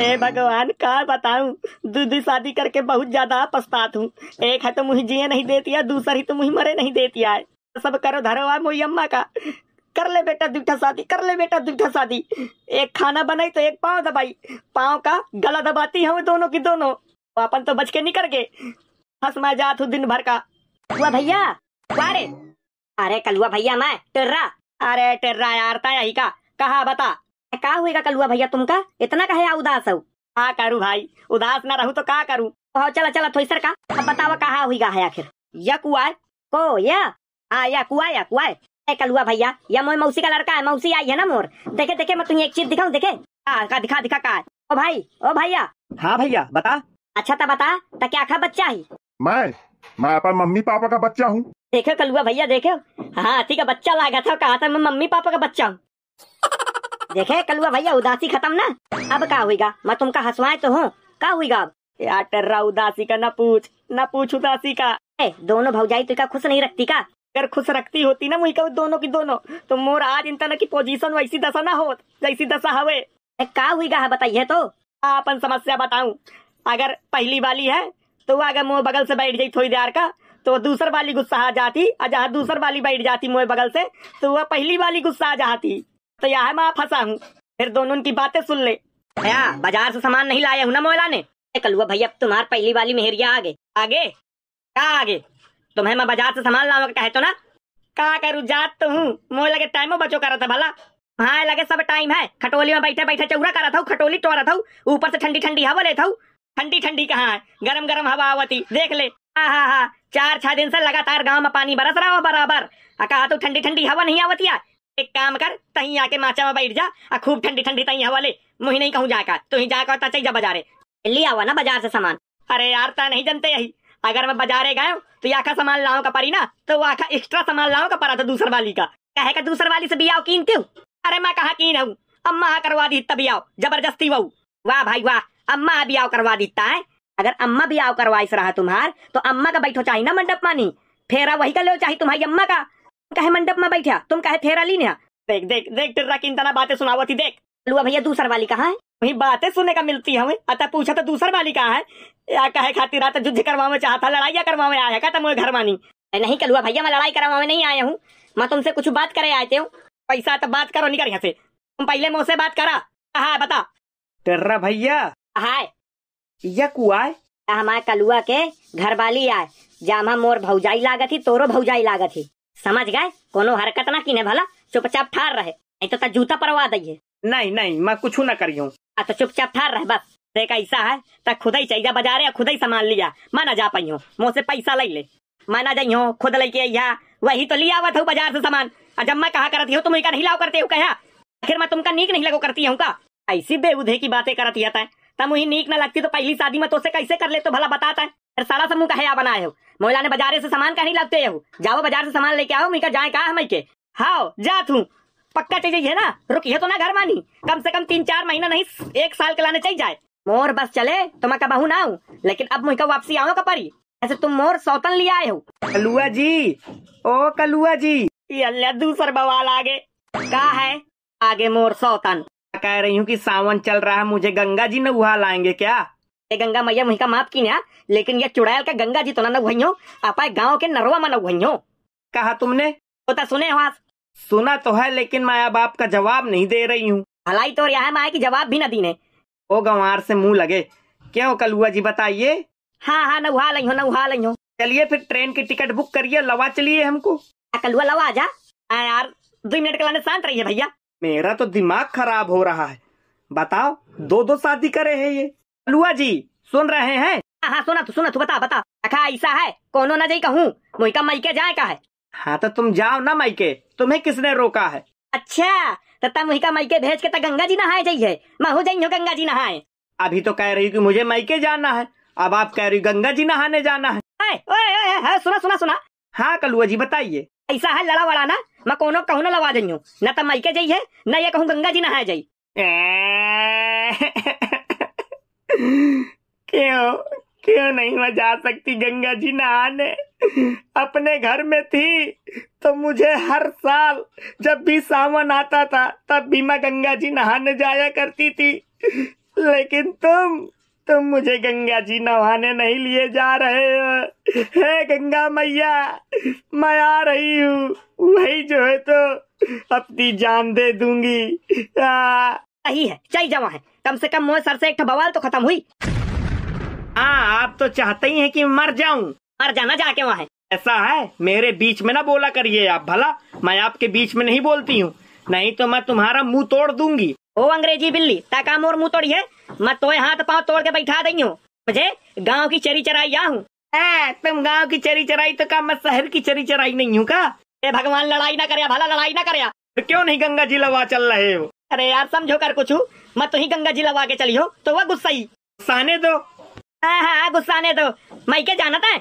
हे हाँ। भगवान का बताऊं दूधी शादी करके बहुत ज्यादा पछतात हूँ एक है तो मुझे जिए नहीं देती है दूसरा ही तो मुझे मरे नहीं देती है सब करो धरो आ मोई अम्मा का कर ले बेटा दूठा शादी कर ले बेटा दूठा शादी एक खाना बनाई तो एक पाँव दबाई पाँव का गला दबाती है वो दोनों की दोनों अपन तो बच के निकल गए हंस मैं जात हूँ दिन भर का वह भैया अरे अरे कलुआ भैया मैं टेर्रा अरे टेर्रा यार का कहा बता का हुएगा कलुआ भैया तुमका इतना कहे उदास हो का करूँ भाई उदास ना रहू तो का करू तो चला चला सर का अब बताओ कहा हुई है आखिर या कुआ को या हाँ या कुआ या कुआ कलुआ भैया या मोर मौसी का लड़का है मौसी आई है ना मोर देखे देखे मैं तुम्हें एक चीज दिखाऊँ देखे आ, दिखा दिखा का ओ भाई ओ भैया हाँ भैया बता अच्छा था बता तो क्या खा बच्चा ही मैं मैं अपन मम्मी पापा का बच्चा हूँ देखो कलुआ भैया देखो हाँ ठीक है बच्चा लागा था कहा था मैं मम्मी पापा का बच्चा हूँ देखे कलुआ भैया उदासी खत्म ना अब का हुएगा मैं तुमका हंसवाए तो हूँ का हुएगा अब यार टर्रा उदासी का ना पूछ ना पूछ उदासी का ए, दोनों भौजाई तुका खुश नहीं रखती का अगर खुश रखती होती ना मुझे दोनों की दोनों तो मोर आज इन तरह की पोजीशन वैसी दशा ना हो जैसी दशा हवे का हुई है बताइए तो अपन समस्या बताऊं अगर पहली वाली है तो अगर मोह बगल से बैठ जाई थोड़ी देर का तो दूसर वाली गुस्सा आ जाती और जहाँ दूसर वाली बैठ जाती मोह बगल से तो वह पहली वाली गुस्सा आ जाती तो यहाँ मैं फंसा हूँ फिर दोनों की बातें सुन ले भैया बाजार से सामान नहीं लाया हूँ ना मोहला ने कलुआ भैया तुम्हारे पहली वाली मेहरिया आगे आगे क्या आगे तुम्हें मैं बाजार से सामान लाओ कहे तो ना कहा करू जात तो हूँ मोह लगे टाइमो बचो करा था भला हाँ लगे सब टाइम है खटोली में बैठे बैठे चौरा करा था खटोली टोरा था ऊपर से ठंडी ठंडी हवा लेता हूँ ठंडी ठंडी कहाँ है गरम गरम हवा आवती देख ले हाँ हाँ हाँ चार छह दिन से लगातार गांव में पानी बरस रहा हो बराबर कहा तो ठंडी ठंडी हवा नहीं आवती है एक काम कर तही आके माचा में बैठ जा और खूब ठंडी ठंडी तही हवा ले मुही नहीं कहूँ जाकर तू ही जाकर चल जा बाजारे लिया हुआ ना बाजार से सामान अरे यार ता नहीं जानते यही अगर मैं बाजारे गए तो आखा सामान लाओ का पारी ना तो आखा एक्स्ट्रा सामान लाओ का पड़ा था दूसर वाली का कहे का दूसर वाली से बियाओ कीनते हो अरे मैं कहा कीन हूँ अम्मा हाँ करवा दी तब आओ जबरदस्ती वह वाह भाई वाह अम्मा हाँ आओ करवा दीता है अगर अम्मा भी आओ करवाई रहा तुम्हार तो अम्मा का बैठो चाहिए ना मंडप मानी फेरा वही का लो चाहिए तुम्हारी अम्मा का कहे मंडप में बैठा तुम कहे थेरा ली देख देख देख टिर्रा की इतना बातें थी देख लुआ भैया दूसर वाली कहाँ है वही बातें सुनने का मिलती है अतः पूछा तो दूसर वाली कहाँ है या कहे खाती रात युद्ध करवा में चाहता लड़ाइया करवा में आया कहता मुझे घर मानी नहीं कलुआ भैया मैं लड़ाई करवा में नहीं आया हूँ मैं तुमसे कुछ बात करे आते हूँ पैसा तो बात करो निकल यहाँ से तुम पहले मुझसे बात करा कहा बता टिर्रा भैया हाय यह है हमारे कलुआ के घर वाली आए जामा मोर भौजाई लागत ही तोरो भौजाई लागत ही समझ गए कोनो हरकत ना किने भला चुपचाप ठार रहे नहीं तो जूता परवा दिए नहीं नहीं मैं कुछ ना करियो आ तो चुपचाप ठार रहे बस देख ऐसा है तो खुद ही चाहिए या खुद ही सामान लिया मैं ना जा पाई हूँ मुँह से पैसा ले ले मैं ना जाइ हूँ खुद लेके अहिया वही तो लिया हुआ था बाजार से सामान और जब मैं कहा करती हूँ तुम इनका नहीं लाओ करते हो कहा आखिर मैं तुमका नीक नहीं लगो करती हूँ का ऐसी बेउधे की बातें करती है तब वही नीक ना लगती तो पहली शादी में तो उसे कैसे कर ले तो भला बताता है अरे सारा समूह हया बनाए हो मोहला ने बाजारे से सामान कहीं लगते हो जाओ बाजार से सामान लेके आओ मीका जाए कहा हम के हाओ जा तू पक्का चाहिए ना रुकिए तो ना घर मानी कम से कम तीन चार महीना नहीं एक साल के लाने चाहिए जाए मोर बस चले तो मैं कबाहू ना हूँ लेकिन अब मुझका वापसी आओ का तो परी ऐसे तुम मोर सौतन ले आए हो कलुआ जी ओ कलुआ जी ये दूसर बवाल आगे कहा है आगे मोर सौतन कह रही हूँ कि सावन चल रहा है मुझे गंगा जी उहा लाएंगे क्या ये गंगा मैया मुही का माफ की ना लेकिन ये चुड़ैल का गंगा जी तो ना नही हो गाँव के नरवा में नही हो कहा तुमने तो सुने हो सुना तो है लेकिन माया बाप का जवाब नहीं दे रही हूँ भलाई तो यहाँ माया की जवाब भी न दीने वो गंवार से मुंह लगे क्यों कलुआ जी बताइए हाँ हाँ नुहा लही हो नहा लही हो चलिए फिर ट्रेन की टिकट बुक करिए लवा चलिए हमको कलुआ लवा आजा यार दो मिनट के लाने शांत रहिए भैया मेरा तो दिमाग खराब हो रहा है बताओ दो दो शादी करे है ये लुआ जी सुन रहे हैं हाँ, हाँ सुना तू तो, सुना तो बता बता अखा ऐसा है कोनो ना जाए कहूँ मुहिका मई के जाए का है हाँ तो तुम जाओ ना मई के तुम्हें किसने रोका है अच्छा तो तब मोहिका मई भेज के तब तो गंगा जी नहाए जाइए मैं हो गंगा जी नहाए अभी तो कह रही कि मुझे मई जाना है अब आप कह रही गंगा जी नहाने जाना है ओए, ओए, हाँ, सुना सुना सुना हाँ कलुआ जी बताइए ऐसा है लड़ा वड़ा ना मैं कोनो कहूँ ना लवा जाइ न तो मई जाइए न ये कहूँ गंगा जी नहाए जाये क्यों क्यों नहीं मैं जा सकती गंगा जी नहाने अपने घर में थी तो मुझे हर साल जब भी सावन आता था तब भी मैं गंगा जी नहाने जाया करती थी लेकिन तुम तुम मुझे गंगा जी नहाने नहीं लिए जा रहे हो हे गंगा मैया मैं आ रही हूँ वही जो है तो अपनी जान दे दूंगी आ... है सही जमा है कम से कम मोए सर से एक बवाल तो खत्म हुई हाँ आप तो चाहते ही हैं कि मर जाऊं मर जाना जाके वहाँ ऐसा है मेरे बीच में ना बोला करिए आप भला मैं आपके बीच में नहीं बोलती हूँ नहीं तो मैं तुम्हारा मुंह तोड़ दूंगी ओ अंग्रेजी बिल्ली ताका मोर मुंह तोड़िए मैं तो हाथ पाँव तोड़ के बैठा दी हूँ मुझे गाँव की चरी चराई या हूँ तुम गाँव की चरी चराई तो कहा मैं शहर की चरी चराई नहीं हूँ का ए भगवान लड़ाई ना करे भला लड़ाई ना करे क्यों नहीं गंगा जी लवा चल रहे हो अरे यार समझो कर कुछ मैं तुम्हें तो गंगा जी लगा के चली हो तो वह गुस्सा ही गुस्साने दो हाँ हाँ, हाँ गुस्साने दो मैं के जाना है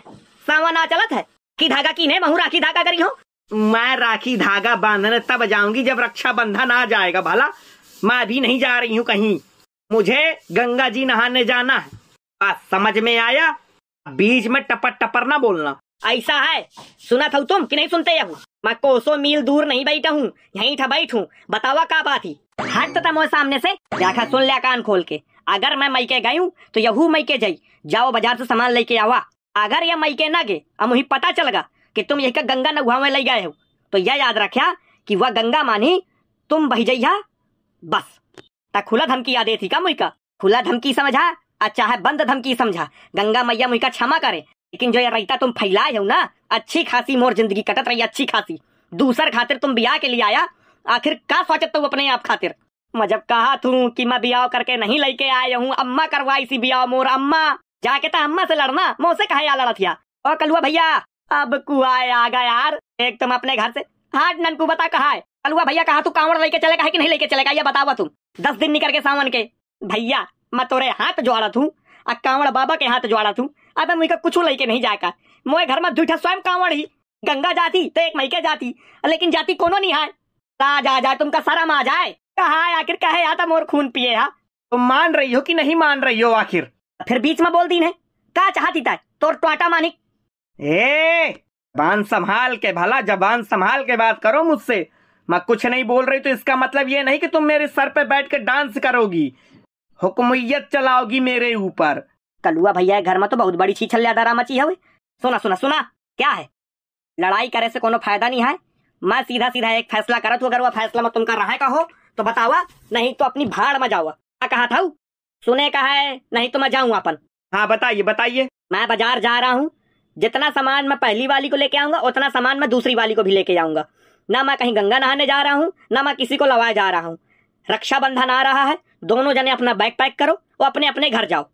सावा ना चलत है की धागा की नहीं राखी धागा करी हो मैं राखी धागा बांधने तब जाऊंगी जब रक्षा बंधन आ जाएगा भला मैं अभी नहीं जा रही हूँ कहीं मुझे गंगा जी नहाने जाना है बात समझ में आया बीच में टपर टपर ना बोलना ऐसा है सुना था तुम कि नहीं सुनते मैं कोसो मील दूर नहीं बैठा हूँ यहीं था बैठ हूँ बतावा का बात ही हट तो तमो सामने से देखा सुन लिया कान खोल के अगर मैं मैके के गई हूँ तो यहू मई के जाई जाओ बाजार से सामान लेके आवा अगर यह मैके न ना गे और मुझे पता चल गा कि तुम यही का गंगा नगुआ में ले गए हो तो यह याद रखा कि वह गंगा मानी तुम बह जइया बस ता खुला धमकी याद थी का मुझका खुला धमकी समझा अच्छा है बंद धमकी समझा गंगा मैया मुझका क्षमा करे लेकिन जो ये रईता तुम फैलाए हो ना अच्छी खासी मोर जिंदगी कटत रही अच्छी खासी दूसर खातिर तुम बिया के लिए आया आखिर का सोचत तू अपने आप खातिर मैं जब कहा तू कि मैं ब्याह करके नहीं लेके आया हूँ अम्मा करवाई सी ब्याह मोर अम्मा जाके था तो अम्मा से लड़ना मैं उसे कहा लड़ा थिया और कलुआ भैया अब कुआ आ गया यार एक तुम अपने घर से हाट ननकू बता कहा है कलुआ भैया कहा तू कांवड़ लेके चलेगा है कि नहीं लेके चलेगा ये बतावा तुम दस दिन निकल के सावन के भैया मैं तोरे हाथ जोड़ा तू कांवड़ बाबा के हाथ जोड़ा तू अब मुझे कुछ लेके नहीं जाएगा मोए घर में दूठा स्वयं कांवड़ ही गंगा जाती तो एक मई जाती लेकिन जाती कोनो नहीं है राज आ जाए तुमका शरम आ जाए कहा आखिर कहे या था मोर खून पिए हा तुम मान रही हो कि नहीं मान रही हो आखिर फिर बीच में बोल दी ने कहा चाहती था तोर टोटा मानिक ए बान संभाल के भला जबान संभाल के बात करो मुझसे मैं कुछ नहीं बोल रही तो इसका मतलब ये नहीं कि तुम मेरे सर पे बैठ के डांस करोगी हुक्मयत चलाओगी मेरे ऊपर कलुआ भैया घर में तो बहुत बड़ी छीछल ज्यादा रामची है सुना सुना सुना क्या है लड़ाई करे से कोनो फायदा नहीं है मैं सीधा सीधा एक फैसला करत हूँ अगर वह फैसला मैं तुम कर रहा का हो तो बतावा नहीं तो अपनी भाड़ में जाओ क्या कहा था सुने का है नहीं तो मैं जाऊँ अपन हाँ बताइए बताइए मैं बाजार जा रहा हूँ जितना सामान मैं पहली वाली को लेके आऊंगा उतना सामान मैं दूसरी वाली को भी लेके आऊंगा ना मैं कहीं गंगा नहाने जा रहा हूँ ना मैं किसी को लवाए जा रहा हूँ रक्षाबंधन आ रहा है दोनों जने अपना बैग पैक करो और अपने अपने घर जाओ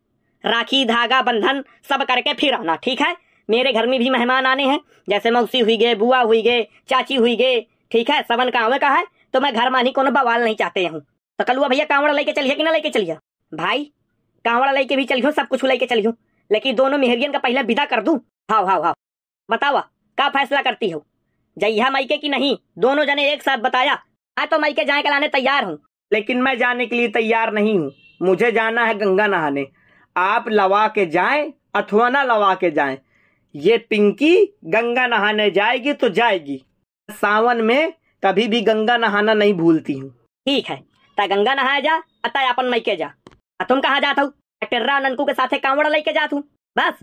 राखी धागा बंधन सब करके फिर आना ठीक है मेरे घर में भी मेहमान आने हैं जैसे मौसी हुई गए बुआ हुई गए चाची हुई गए ठीक है सबन कांवे का है तो मैं घर मानी को बवाल नहीं चाहते हूँ तो कलुआ भैया कांवड़ा लेके चलिए कि ना लेके चलिए भाई कांवड़ा लेके भी चलियो सब कुछ लेके चलियो लेकिन दोनों मेहरियन का पहले विदा कर दू हाव हाव हाव बतावा का फैसला करती हो जइया माइके की नहीं दोनों जने एक साथ बताया मैं हाँ, तो माइके जाए कलाने लाने तैयार हूँ लेकिन मैं जाने के लिए तैयार नहीं हूँ मुझे जाना है गंगा नहाने आप लवा के जाए अथवा ना लवा के जाए ये पिंकी गंगा नहाने जाएगी तो जाएगी सावन में कभी भी गंगा नहाना नहीं भूलती हूँ ठीक है ता गंगा नहाया जा अता अपन मैके जा तुम कहाँ जाता हूँ टेर्रा ननकू के साथ कांवड़ा लेके जात हूँ बस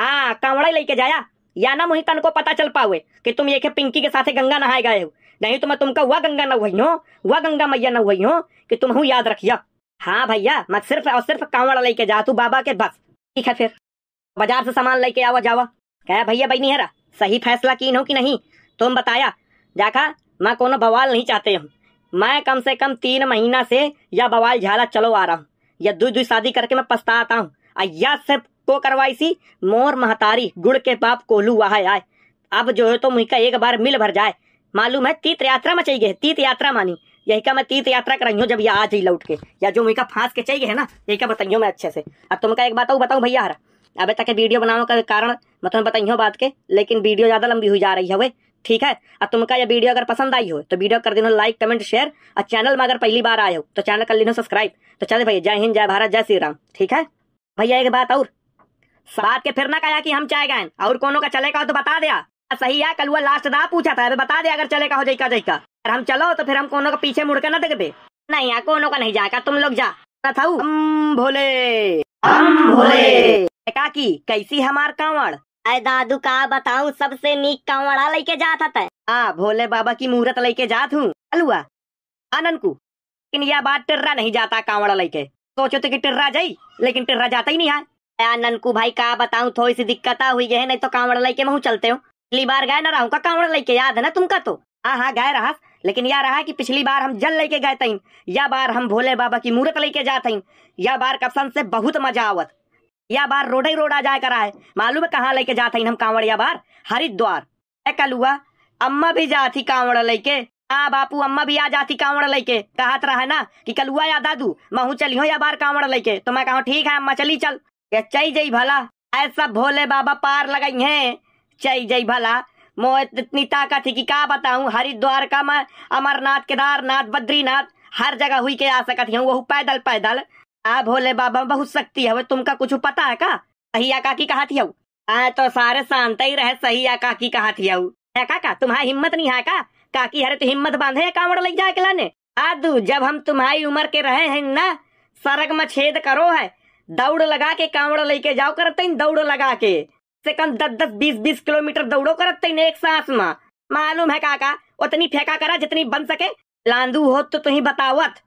हाँ कांवड़ा लेके जाया या ना मुही तन को पता चल पाओ कि तुम ये पिंकी के साथ गंगा नहाए गए हो नहीं तो मैं तुमका वह गंगा न हुई हो वह गंगा मैया न हुई हो कि तुम हूँ याद रखिया हाँ भैया मैं सिर्फ और सिर्फ कांवड़ा लेके जात बाबा के बस ठीक है फिर बाजार से सामान लेके आवा जावा कह भैया बहनी हरा सही फैसला कीन हो कि नहीं तुम बताया जाखा मैं कोनो बवाल नहीं चाहते हूँ मैं कम से कम तीन महीना से या बवाल झाला चलो आ रहा हूँ या दुई दुई शादी करके मैं पछताता हूँ अय्या सब को करवाई सी मोर महतारी गुड़ के बाप कोलू वहा आए अब जो है तो मुहिका एक बार मिल भर जाए मालूम है तीर्थ यात्रा में चाहिए तीर्थ यात्रा मानी यही का मैं तीर्थ यात्रा कराई हूँ जब ये आज ही लौट के या जो मुहिका फांस के चाहिए है ना यही का बताइयो मैं अच्छे से अब तुमका एक बात बताऊँ भैया हरा अब तक वीडियो बनाने का कारण मैं तुम्हें हूँ बात के लेकिन वीडियो ज़्यादा लंबी हुई जा रही है वे ठीक है और तुमका यह वीडियो अगर पसंद आई हो तो वीडियो कर देना लाइक कमेंट शेयर और चैनल में अगर पहली बार आए हो तो चैनल कर लेना सब्सक्राइब तो चले भैया जय हिंद जय भारत जय श्री राम ठीक है भैया एक बात और बात के फिर ना कहा कि हम चाहे गए और कोनो का चलेगा तो बता दिया सही है कल वो लास्ट दा पूछा था बता दे अगर चलेगा हो जाएगा जाएगा हम चलो तो फिर हम कोनो का पीछे मुड़ के ना देखे नहीं यहाँ कोनो का नहीं जाएगा तुम लोग जा था भोले हम भोले काकी कैसी हमार कावड़ अरे दादू का बताऊं सबसे नीक कांवड़ा लेके जात है आ भोले बाबा की मूर्त लेके जात हूँ अलुआ को लेकिन यह बात टिर्रा नहीं जाता कांवड़ा लेके सोचो तो की टिर्रा जाई लेकिन टिर्रा जाता ही नहीं है आनंद को भाई का बताऊ थोड़ी सी दिक्कत हुई है नहीं तो कांवड़ लेके मैं चलते हो पिछली बार गए ना रहा का कांवड़ लेके याद है ना तुमका तो हाँ हाँ गए रहा लेकिन यह रहा कि पिछली बार हम जल लेके गए थे या बार हम भोले बाबा की मूर्त लेके जाते या बार कफसन से बहुत मजा आवत या बार रोड ही रोड आ जाए है मालूम है कहाँ लेके जाते हम कांवड़िया बार हरिद्वार कल हुआ अम्मा भी जाती कांवड़ लेके आ बापू अम्मा भी आ जाती कांवड़ लेके कहा रहा ना कि कलुआ या दादू महू चली हो या बार कांवड़ लेके तो मैं कहा ठीक है अम्मा चली चल चई जई भला ऐसा भोले बाबा पार लगाई है चई जई भला मोह इतनी ताकत थी कि क्या बताऊं हरिद्वार का मैं अमरनाथ केदारनाथ बद्रीनाथ हर जगह हुई के आ सकती हूँ वह पैदल पैदल आ भोले बाबा बहुत शक्ति है वो तुमका कुछ पता है का सही आका कहा थी आ तो सारे शांत ही रहे सही आका कहा थी है काका तुम्हारी हिम्मत नहीं है का काकी हरे तो हिम्मत बांधे कांवड़ लग जाए लाने आदू जब हम तुम्हारी उम्र के रहे हैं ना सड़क में छेद करो है दौड़ लगा के कांवड़ लेके जाओ करते दौड़ लगा के से कम दस दस बीस बीस किलोमीटर दौड़ो करते एक सांस में मालूम है काका उतनी फेंका करा जितनी बन सके लांदू हो तो तुम्हें बतावत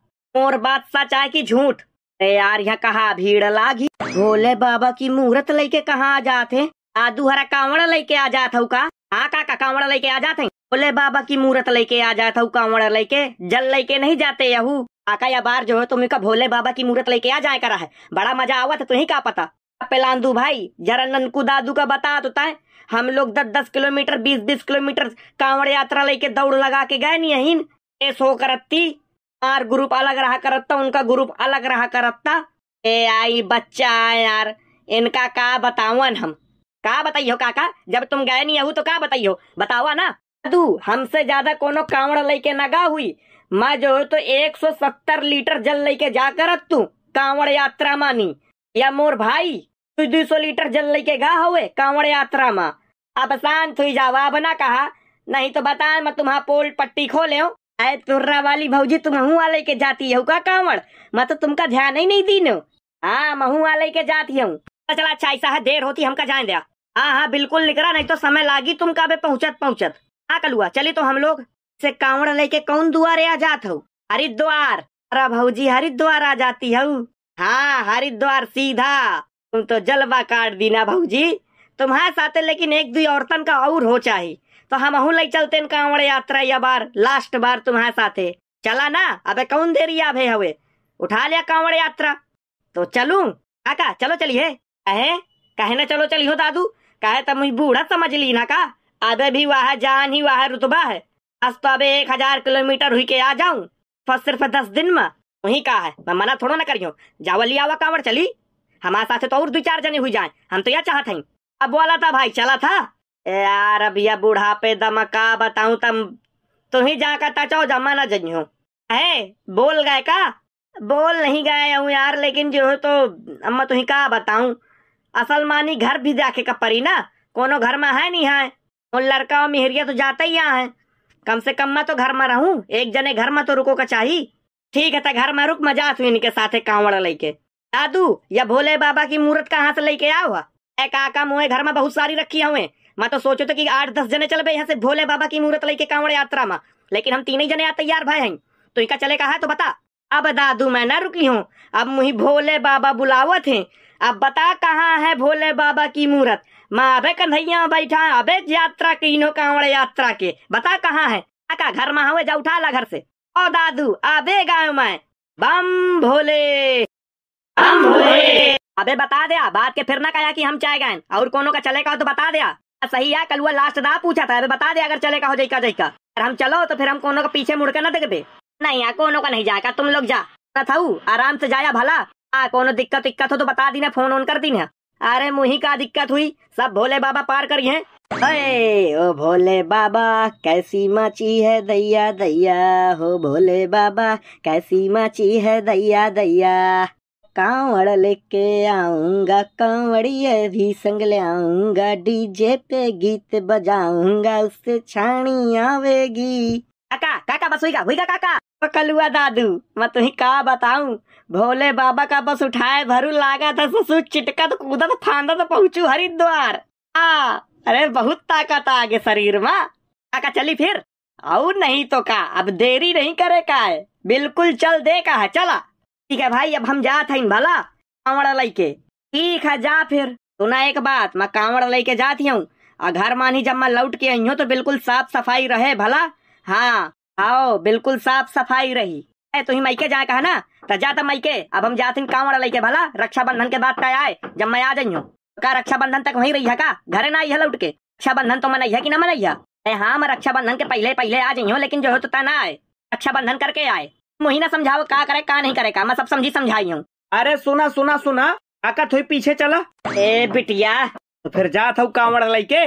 और बात सच आए की झूठ यार यहाँ कहा भीड़ लागी भोले बाबा की मुहूर्त लेके कहा आ जाते आदू हरा कांवड़ा लेके आ जाता हूँ का हाँ का कांवड़ा लेके आ जाते भोले बाबा की मूर्त लेके आ जाता हूँ कांवड़ा लेके जल लेके नहीं जाते यहू आका या बार जो है तुम्हें का भोले बाबा की मूर्त लेके आ जाए करा है बड़ा मजा आवा था तुम्हें का पता पेलांदू भाई जरा ननकू दादू का बता तो तय हम लोग दस दस किलोमीटर बीस बीस किलोमीटर कांवड़ यात्रा लेके दौड़ लगा के गए नहीं यही सो करती यार ग्रुप अलग रहा करता उनका ग्रुप अलग रहा करता ए आई बच्चा यार इनका का बतावन हम का बताइयो काका जब तुम गए नहीं हो तो का बताइयो बतावा ना दादू हमसे ज्यादा कोनो कावड़ लेके नगा हुई मैं जो हो तो 170 लीटर जल लेके जा कर तू कांवड़ यात्रा मानी या मोर भाई तू सौ लीटर जल लेके गा हुए कांवड़ यात्रा मा अब शांत हुई जावा अब ना कहा नहीं तो बताए मैं तुम्हारा पोल पट्टी खोले अरे तुर्रा वाली भौजी तुम हूँ वाले के जाती हो का कांवड़ मैं तो तुमका ध्यान ही नहीं दी नो हाँ महू वाले के जाती हूँ चला अच्छा ऐसा है देर होती हमका जाए दिया हाँ हाँ बिल्कुल निकला नहीं तो समय लागी तुम का पहुँचत पहुँचत हाँ कलुआ चली तो हम लोग से कांवड़ लेके कौन दुआरे आ जात हो हरिद्वार अरे भौजी हरिद्वार आ जाती हो हाँ हरिद्वार सीधा तुम तो जलवा काट दीना भौजी तुम्हारे साथ लेकिन एक दुई औरतन का और हो चाहिए तो हम अहू लई चलते कांवड़ यात्रा या बार लास्ट बार तुम्हारे साथ चला ना अबे कौन देरी आभे हवे उठा लिया कांवड़ यात्रा तो चलू काका चलो चलिए कहे कहे ना चलो चलियो दादू कहे तब मुझे बूढ़ा समझ ली ना का अबे भी वहा जान ही वहा रुतबा है अस तो अबे एक हजार किलोमीटर हुई के आ जाऊं फिर सिर्फ दस दिन में वही कहा है मैं मना थोड़ा ना करियो जावल लिया हुआ कांवड़ चली हमारे साथ तो और दो चार जने हुई जाए हम तो यह चाहते हैं अब बोला था भाई चला था यार अब यह बुढ़ापे दमका का बताऊं तम तुम ही जा का तचो जमा ना जनियो है बोल गए का बोल नहीं गए हूँ यार लेकिन जो है तो अम्मा तुम्हें कहा बताऊं असल मानी घर भी जाके का परी ना कोनो घर में है नहीं है उन लड़का और मिहरिया तो जाते ही यहाँ है कम से कम मैं तो घर में रहूं एक जने घर में तो रुको का चाहिए ठीक है तो घर में रुक मजा तू इनके साथे कांवड़ लेके दादू या भोले बाबा की मूर्त कहाँ से लेके आओ है काका मुहे घर में बहुत सारी रखी हुए मैं तो सोचो तो कि आठ दस जने चल यहाँ से भोले बाबा की मूर्त लेके कांवड़ यात्रा में लेकिन हम तीन ही जने तैयार भाई हैं तो इनका चले कहा है तो बता अब दादू मैं ना रुकी हूँ अब मुही भोले बाबा बुलावत थे अब बता कहाँ है भोले बाबा की मूर्त माँ अबे कन्हैया बैठा अबे यात्रा के इनो कांवड़ यात्रा के बता कहाँ है का घर में हुए जा उठा ला घर से ओ दादू अबे गाय में बम भोले बम भोले अबे बता दिया बात के फिर ना कहा कि हम चाय गए और कोनो का चलेगा तो बता दिया सही है कल वो लास्ट दा पूछा था बता दे अगर चलेगा हो जाएगा जाएगा अगर हम चलो तो फिर हम कोनो का पीछे मुड़ के ना देखते नहीं यार कोनो का नहीं जाएगा तुम लोग जा था आराम से जाया भला हाँ कोनो दिक्कत दिक्कत हो तो बता दी ना फोन ऑन कर दी ना अरे मुही का दिक्कत हुई सब भोले बाबा पार करिए ओ भोले बाबा कैसी माची है दैया दैया हो भोले बाबा कैसी माची है दैया दैया कांवड़ लेके आऊंगा कांवड़िए भी संग ले आऊंगा डीजे पे गीत बजाऊंगा उससे छानी आवेगी काका काका बस हुईगा हुईगा काका पकलुआ दादू मैं तुम्हें का बताऊं भोले बाबा का बस उठाए भरू लागा था ससु चिटका तो कूदा तो फांदा तो पहुंचू हरिद्वार आ अरे बहुत ताकत आगे शरीर में काका चली फिर और नहीं तो का अब देरी नहीं करे का है बिल्कुल चल दे कहा चला ठीक है भाई अब हम जात हैं भला कांवड़ लई के ठीक है जा फिर सुना तो एक बात मैं कांवड़ लई के जाती हूँ और घर मानी जब मैं लौट के आई हूँ तो बिल्कुल साफ सफाई रहे भला हाँ आओ बिल्कुल साफ सफाई रही है तुम्हें मैके जाए कहा ना तो जाता तो मैके अब हम जाते कांवड़ लई के भला रक्षाबंधन के बाद आए जब मैं आ जाई हूँ का रक्षाबंधन तक वहीं रही है का घरे ना आई है लौट के रक्षाबंधन तो है कि ना मनाइया हाँ मैं रक्षाबंधन के पहले पहले आ जाई हूँ लेकिन जो है तो ना आए रक्षाबंधन करके आए मुही ना समझाओ का करे का नहीं करे का मैं सब समझी समझाई हूँ अरे सुना सुना सुना आका थोड़ी पीछे चला ए बिटिया तो फिर जा था कांवड़ लेके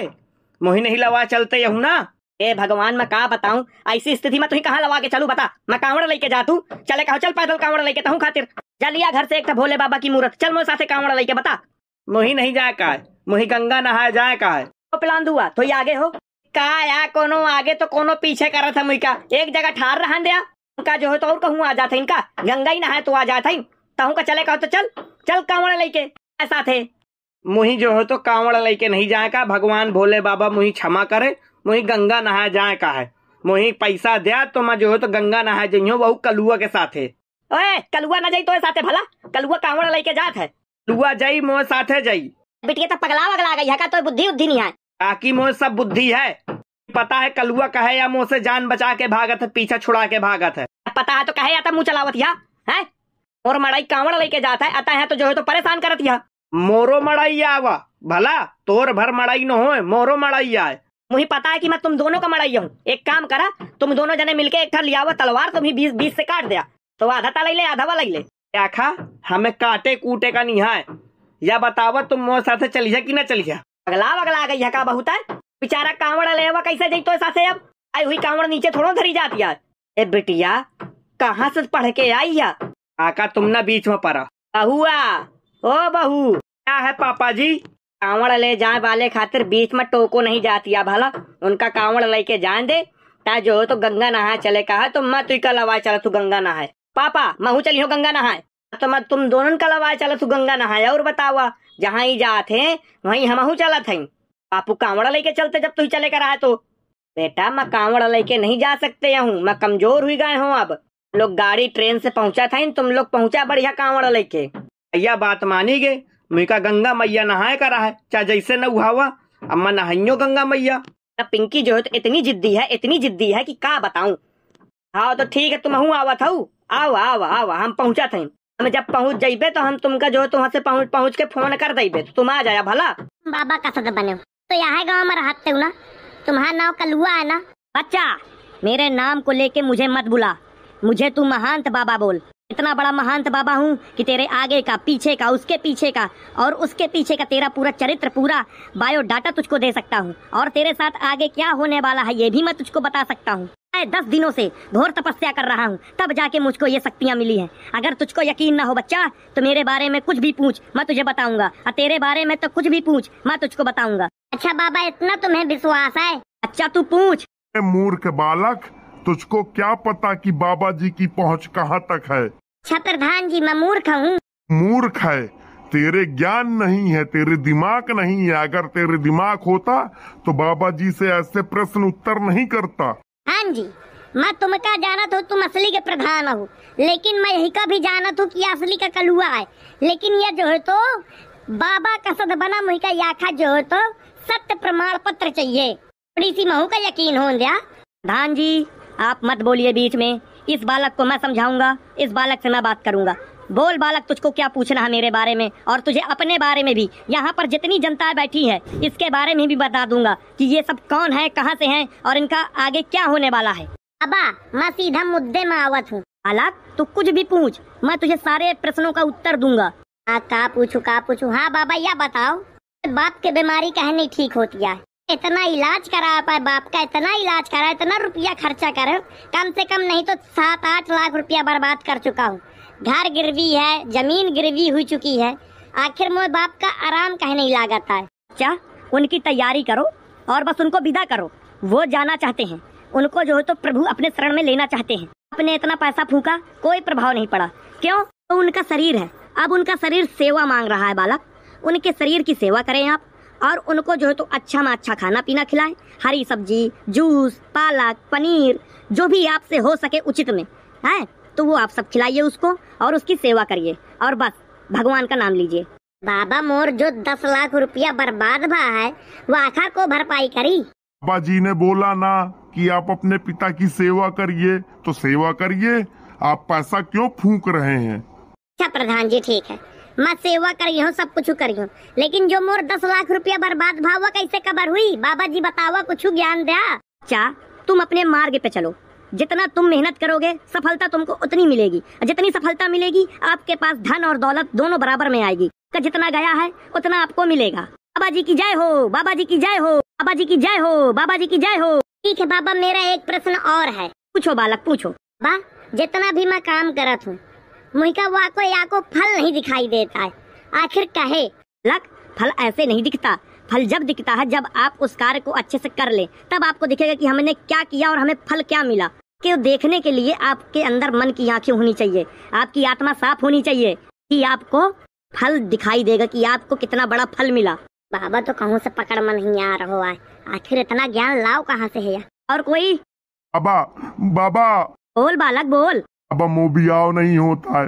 मोहिने नहीं लवा चलते यहू ना ए भगवान मैं कहा बताऊं ऐसी स्थिति में तुम्हें कहाँ लवा के चलू बता मैं कांवड़ लेके जा तू चले कहा चल पैदल कांवड़ लेके तहू खातिर जलिया घर से एक था भोले बाबा की मूर्त चल मोह साथे कांवड़ लेके बता मोही नहीं जाए का है मोही गंगा नहाए जाए का है तो प्लान दुआ तो आगे हो का या कोनो आगे तो कोनो पीछे कर रहा था मुई का एक जगह ठार रहा दिया का जो है तो और कहूँ आ जाते इनका गंगा ही ना है तो आ जाते तहु का चले कहो तो चल चल कांवड़ लेके ऐसा थे मुही जो है तो कांवड़ लेके नहीं जाए का भगवान भोले बाबा मुही क्षमा करे मुही गंगा नहा जाए का है मुही पैसा दिया तो मैं जो है तो गंगा नहाए जइयो बहु कलुआ के साथ है ओए कलुआ ना जाई तो साथ भला कलुआ कांवड़ लेके जात है कलुआ जाई मोह साथ जाई बिटिया तो पगला वगला गई है का तो बुद्धि उद्धि नहीं है काकी मोह सब बुद्धि है पता है कलुआ कहे या मुंह से जान बचा के भागत है पीछा छुड़ा के भागत है पता है तो कहे आता तो मुंह चलावत या है और मड़ाई कांवड़ लेके जाता है अतः है तो जो है तो परेशान करत या मोरो मड़ाई आवा भला तोर भर मड़ाई न हो मोरो मड़ाई आए मुझे पता है कि मैं तुम दोनों का मड़ाई हूँ एक काम करा तुम दोनों जने मिलके एक लियावा तलवार तुम्हें बीस बीस से काट दिया तो आधा तलाई ले आधा वाला ले आखा हमें काटे कूटे का नहीं है या बतावा तुम मोर साथ चलिया कि ना चलिया अगला अगला आ गई है का बहुत है बेचारा कांवड़ हुआ कैसे जैतो सासे अब आई हुई कांवड़ नीचे थोड़ा धरी जाती यार ए बिटिया कहाँ से पढ़ के आई या आका तुम ना बीच में पड़ा बहुआ ओ बहू क्या है पापा जी कांवड़ ले जाए वाले खातिर बीच में टोको नहीं जाती है भला उनका कांवड़ लेके जान दे ता जो हो तो गंगा नहा चले कहा तो मैं तुम कल आवाज चला तू गंगा नहाए पापा महू चली हो गंगा नहाए तो मैं तुम दोनों का आवाज चला तू गंगा नहाए और बतावा जहाँ ही जाते हैं वहीं हम चला थी बापू कांवड़ा लेके चलते जब तू चले कर आए तो बेटा मैं कांवड़ा लेके नहीं जा सकते हूँ मैं कमजोर हुई गए हूँ अब लोग गाड़ी ट्रेन से पहुंचा था इन तुम लोग पहुंचा बढ़िया कांवड़ा लेके भैया बात मानी गे मुका गंगा मैया नहाए रहा है चाहे जैसे न अब मैं नहाइयो गंगा मैया पिंकी जो है तो इतनी जिद्दी है इतनी जिद्दी है कि का बताऊं हाँ तो ठीक है तुम हूँ आवा था आओ आओ आओ हम पहुंचा थे हम जब पहुंच जाइबे तो हम तुमका जो है तो वहाँ से पहुंच पहुंच के फोन कर देबे तुम आ जाया भला बाबा का सद बने तो यहाँ गाँव में रहते हो ना तुम्हारा नाम कलुआ है ना बच्चा मेरे नाम को लेके मुझे मत बुला मुझे तू महांत बाबा बोल इतना बड़ा महांत बाबा हूँ कि तेरे आगे का पीछे का उसके पीछे का और उसके पीछे का तेरा पूरा चरित्र पूरा बायोडाटा तुझको दे सकता हूँ और तेरे साथ आगे क्या होने वाला है ये भी मैं तुझको बता सकता हूँ मैं दस दिनों से घोर तपस्या कर रहा हूँ तब जाके मुझको ये शक्तियाँ मिली हैं अगर तुझको यकीन ना हो बच्चा तो मेरे बारे में कुछ भी पूछ मैं तुझे बताऊंगा और तेरे बारे में तो कुछ भी पूछ मैं तुझको बताऊंगा अच्छा बाबा इतना तुम्हें विश्वास है अच्छा तू पूछ मूर्ख बालक तुझको क्या पता कि बाबा जी की पहुंच कहां तक है अच्छा प्रधान जी मैं मूर्ख हूँ मूर्ख है तेरे ज्ञान नहीं है तेरे दिमाग नहीं है अगर तेरे दिमाग होता तो बाबा जी से ऐसे प्रश्न उत्तर नहीं करता हाँ जी मैं तुम क्या जानत हूँ तुम असली के प्रधान हो लेकिन मैं यही का भी जानत हूँ कि असली का कलुआ है लेकिन ये जो है तो बाबा का सद बना मुही का याखा जो है तो सत्य प्रमाण पत्र चाहिए थोड़ी सी महू का यकीन हो दिया धान जी आप मत बोलिए बीच में इस बालक को मैं समझाऊंगा इस बालक से मैं बात करूंगा बोल बालक तुझको क्या पूछना है मेरे बारे में और तुझे अपने बारे में भी यहाँ पर जितनी जनता बैठी है इसके बारे में भी बता दूंगा कि ये सब कौन है कहाँ से हैं और इनका आगे क्या होने वाला है अबा मैं सीधा मुद्दे में आवत हूँ हालात तू कुछ भी पूछ मैं तुझे सारे प्रश्नों का उत्तर दूंगा आ, हाँ, का पूछू का पूछू हाँ बाबा यह बताओ बाप के बीमारी कहे नहीं ठीक होती है इतना इलाज करा पाए बाप का इतना इलाज करा इतना रुपया खर्चा कर कम से कम नहीं तो सात आठ लाख रुपया बर्बाद कर चुका हूँ घर गिरवी है जमीन गिरवी हो चुकी है आखिर मोह बाप का आराम कहे नहीं लागत है क्या उनकी तैयारी करो और बस उनको विदा करो वो जाना चाहते हैं उनको जो है तो प्रभु अपने शरण में लेना चाहते हैं अपने इतना पैसा फूका कोई प्रभाव नहीं पड़ा क्यों तो उनका शरीर है अब उनका शरीर सेवा मांग रहा है बालक उनके शरीर की सेवा करें आप और उनको जो है तो अच्छा में अच्छा खाना पीना खिलाएं हरी सब्जी जूस पालक पनीर जो भी आपसे हो सके उचित में हैं तो वो आप सब खिलाइए उसको और उसकी सेवा करिए और बस भगवान का नाम लीजिए बाबा मोर जो दस लाख रुपया बर्बाद भा है वो आखा को भरपाई करी बाबा जी ने बोला ना कि आप अपने पिता की सेवा करिए तो सेवा करिए आप पैसा क्यों फूक रहे हैं अच्छा प्रधान जी ठीक है मैं सेवा करी हूँ सब कुछ करी हूँ लेकिन जो मोर दस लाख रुपया बर्बाद भाव कैसे कबर हुई बाबा जी बतावा कुछ ज्ञान दिया चा तुम अपने मार्ग पे चलो जितना तुम मेहनत करोगे सफलता तुमको उतनी मिलेगी जितनी सफलता मिलेगी आपके पास धन और दौलत दोनों बराबर में आएगी का तो जितना गया है उतना आपको मिलेगा बाबा जी की जय हो बाबा जी की जय हो बाबा जी की जय हो बाबा जी की जय हो ठीक है बाबा मेरा एक प्रश्न और है पूछो बालक पूछो बा जितना भी मैं काम करत हूँ का बुआ को या को फल नहीं दिखाई देता है आखिर कहे लक फल ऐसे नहीं दिखता फल जब दिखता है जब आप उस कार्य को अच्छे से कर ले तब आपको दिखेगा कि हमने क्या किया और हमें फल क्या मिला के देखने के लिए आपके अंदर मन की आंखें होनी चाहिए आपकी आत्मा साफ होनी चाहिए कि आपको फल दिखाई देगा कि आपको कितना बड़ा फल मिला बाबा तो कहूँ से पकड़ में नहीं आ रहा है आखिर इतना ज्ञान लाओ कहाँ से है और कोई बाबा बाबा बोल बालक बोल अब मोबियाव नहीं होता है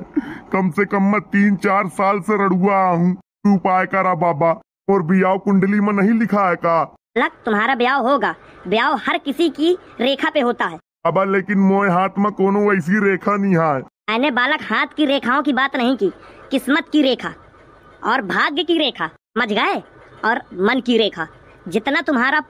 कम से कम मैं तीन चार साल से रड़ुआ हूँ तू उपाय करा बाबा और ब्याह कुंडली में नहीं लिखा है का लग तुम्हारा ब्याह होगा ब्याह हर किसी की रेखा पे होता है अब लेकिन मोए हाथ में कोनो ऐसी रेखा नहीं है मैंने बालक हाथ की रेखाओं की बात नहीं की किस्मत की रेखा और भाग्य की रेखा मझ गए और मन की रेखा जितना तुम्हारा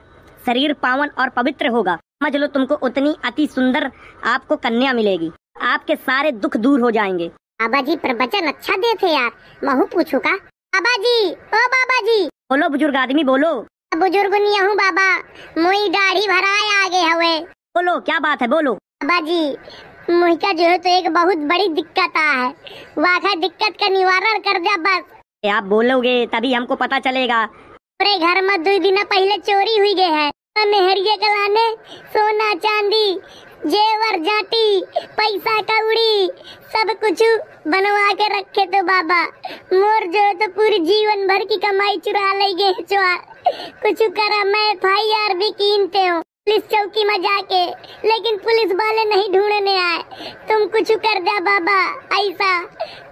शरीर पावन और पवित्र होगा समझ लो तुमको उतनी अति सुंदर आपको कन्या मिलेगी आपके सारे दुख दूर हो जाएंगे बाबा जी प्रवचन अच्छा दे थे यार महू पूछू का बाबा जी ओ बाबा जी बोलो बुजुर्ग आदमी बोलो बुजुर्ग नहीं हूँ बाबा मुई दाढ़ी भराए आगे हवे बोलो क्या बात है बोलो बाबा जी मुही का जो है तो एक बहुत बड़ी दिक्कत आ है वाखा दिक्कत का निवारण कर दे बस आप बोलोगे तभी हमको पता चलेगा अरे घर में दो दिन पहले चोरी हुई गए है मेहरिया तो के लाने सोना चांदी जेवर जाती पैसा कौड़ी सब कुछ बनवा के रखे तो बाबा मोर जो तो पूरी जीवन भर की कमाई चुरा ले गए कुछ करा मैं एफ आई आर भी कीनते हूँ पुलिस चौकी में जाके लेकिन पुलिस वाले नहीं ढूंढने आए तुम कुछ कर जा बाबा ऐसा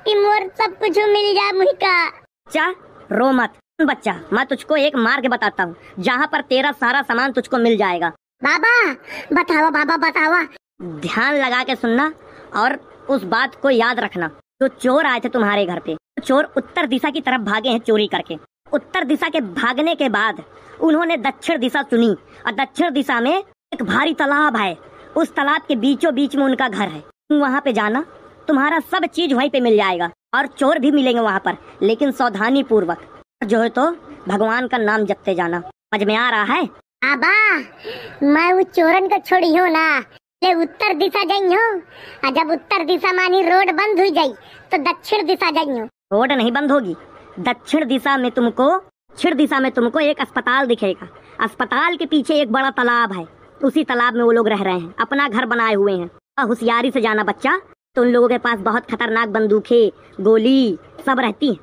कि मोर सब कुछ मिल जाए मुहिका बच्चा रो मत बच्चा मैं तुझको एक मार्ग बताता हूँ जहाँ पर तेरा सारा सामान तुझको मिल जाएगा बाबा बतावा बाबा बतावा ध्यान लगा के सुनना और उस बात को याद रखना जो तो चोर आए थे तुम्हारे घर पे चोर उत्तर दिशा की तरफ भागे हैं चोरी करके उत्तर दिशा के भागने के बाद उन्होंने दक्षिण दिशा चुनी और दक्षिण दिशा में एक भारी तालाब है उस तालाब के बीचों बीच में उनका घर है तुम वहाँ पे जाना तुम्हारा सब चीज वहीं पे मिल जाएगा और चोर भी मिलेंगे वहाँ पर लेकिन सावधानी पूर्वक जो है तो भगवान का नाम जपते जाना समझ में आ रहा है आबा मैं वो चोरन को छोड़ी हूँ ना ले उत्तर दिशा जाई हूँ और जब उत्तर दिशा मानी रोड बंद हुई जाई तो दक्षिण दिशा जाई हूँ रोड नहीं बंद होगी दक्षिण दिशा में तुमको दक्षिण दिशा में तुमको एक अस्पताल दिखेगा अस्पताल के पीछे एक बड़ा तालाब है उसी तालाब में वो लोग रह रहे हैं अपना घर बनाए हुए हैं होशियारी से जाना बच्चा तो उन लोगों के पास बहुत खतरनाक बंदूकें गोली सब रहती है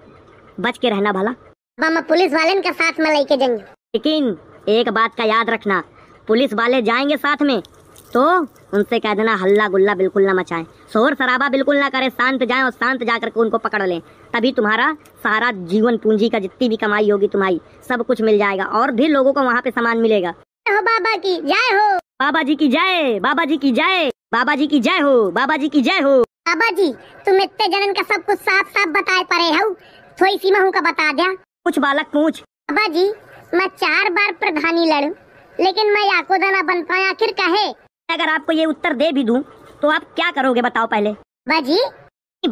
बच के रहना भला मैं पुलिस वाले के साथ में लेके जाऊंगी लेकिन एक बात का याद रखना पुलिस वाले जाएंगे साथ में तो उनसे कह देना हल्ला गुल्ला बिल्कुल ना मचाएं शोर शराबा बिल्कुल ना करें शांत जाए और शांत जा करके उनको पकड़ लें तभी तुम्हारा सारा जीवन पूंजी का जितनी भी कमाई होगी तुम्हारी सब कुछ मिल जाएगा और भी लोगों को वहाँ पे सामान मिलेगा हो बाबा की जय हो बाबा जी की जय बाबा जी की जय बाबा जी की जय हो बाबा जी की जय हो बाबा जी तुम इतने जनन का सब कुछ साफ साफ बताए पड़े हो थोड़ी सी का बता दिया कुछ बालक पूछ बाबा जी मैं चार बार प्रधानी लड़ू लेकिन मैं याकोदा ना बन पाया आखिर कहे अगर आपको ये उत्तर दे भी दूं तो आप क्या करोगे बताओ पहले बाजी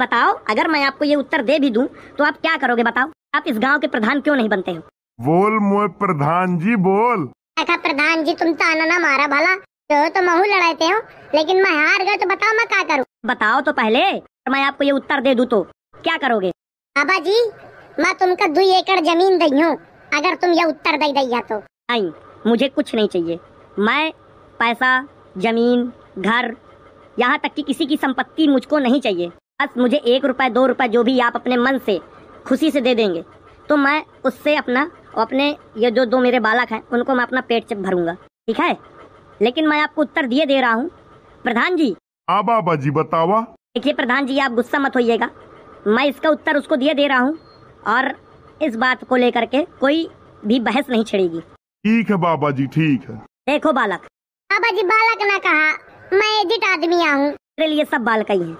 बताओ अगर मैं आपको ये उत्तर दे भी दूं तो आप क्या करोगे बताओ आप इस गांव के प्रधान क्यों नहीं बनते हो बोल मोए प्रधान जी बोल देखा प्रधान जी तुम ताना तो ना मारा भला तो तो महू लड़ाते हो लेकिन मैं हार गए तो बताओ मैं क्या करूँ बताओ तो पहले मैं आपको ये उत्तर दे दूँ तो क्या करोगे बाबा जी मैं तुमका दो एकड़ जमीन दई हूँ अगर तुम ये उत्तर दे दैया तो नहीं मुझे कुछ नहीं चाहिए मैं पैसा जमीन घर यहाँ तक कि किसी की संपत्ति मुझको नहीं चाहिए बस मुझे एक रुपये दो रुपये जो भी आप अपने मन से खुशी से दे देंगे तो मैं उससे अपना अपने ये जो दो मेरे बालक हैं उनको मैं अपना पेट भरूंगा ठीक है लेकिन मैं आपको उत्तर दिए दे रहा हूँ प्रधान जी हाँ बाबा जी बतावा देखिए प्रधान जी आप गुस्सा मत होइएगा मैं इसका उत्तर उसको दिए दे रहा हूँ और इस बात को लेकर के कोई भी बहस नहीं छिड़ेगी ठीक है बाबा जी ठीक है देखो बालक बाबा जी बालक ने कहा मैं एडिट आदमी हूँ मेरे लिए सब बालक ही है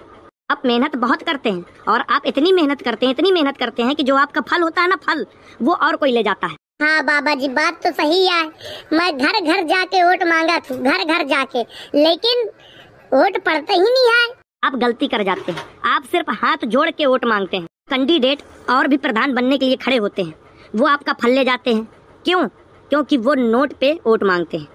आप मेहनत बहुत करते हैं और आप इतनी मेहनत करते हैं इतनी मेहनत करते हैं कि जो आपका फल होता है ना फल वो और कोई ले जाता है हाँ बाबा जी बात तो सही है मैं घर घर जाके वोट मांगा थी घर घर जाके लेकिन वोट पड़ते ही नहीं है आप गलती कर जाते हैं आप सिर्फ हाथ जोड़ के वोट मांगते हैं कैंडिडेट और भी प्रधान बनने के लिए खड़े होते हैं वो आपका फल ले जाते हैं क्यों क्योंकि वो नोट पे वोट मांगते हैं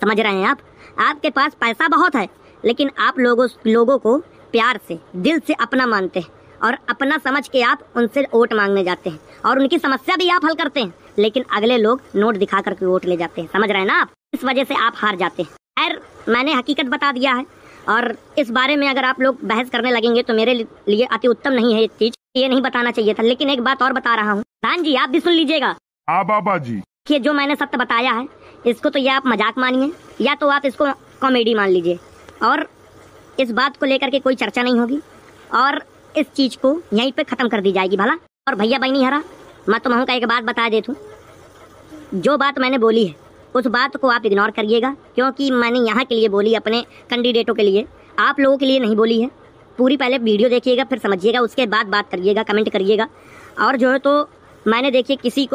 समझ रहे हैं आप आपके पास पैसा बहुत है लेकिन आप लोगों लोगों को प्यार से दिल से अपना मानते हैं और अपना समझ के आप उनसे वोट मांगने जाते हैं और उनकी समस्या भी आप हल करते हैं लेकिन अगले लोग नोट दिखा करके वोट ले जाते हैं समझ रहे हैं ना आप इस वजह से आप हार जाते हैं खैर मैंने हकीकत बता दिया है और इस बारे में अगर आप लोग बहस करने लगेंगे तो मेरे लिए अति उत्तम नहीं है ये चीज ये नहीं बताना चाहिए था लेकिन एक बात और बता रहा हूँ धान जी आप भी सुन लीजिएगा हाँ बाबा जी कि जो मैंने सत्य बताया है इसको तो या आप मजाक मानिए या तो आप इसको कॉमेडी मान लीजिए और इस बात को लेकर के कोई चर्चा नहीं होगी और इस चीज़ को यहीं पे ख़त्म कर दी जाएगी भला और भैया बहनी हरा मैं तो महू का एक बात बता दे तू जो बात मैंने बोली है उस बात को आप इग्नोर करिएगा क्योंकि मैंने यहाँ के लिए बोली अपने कैंडिडेटों के लिए आप लोगों के लिए नहीं बोली है पूरी पहले वीडियो देखिएगा फिर समझिएगा उसके बाद बात करिएगा कमेंट करिएगा और जो है तो मैंने देखिए किसी को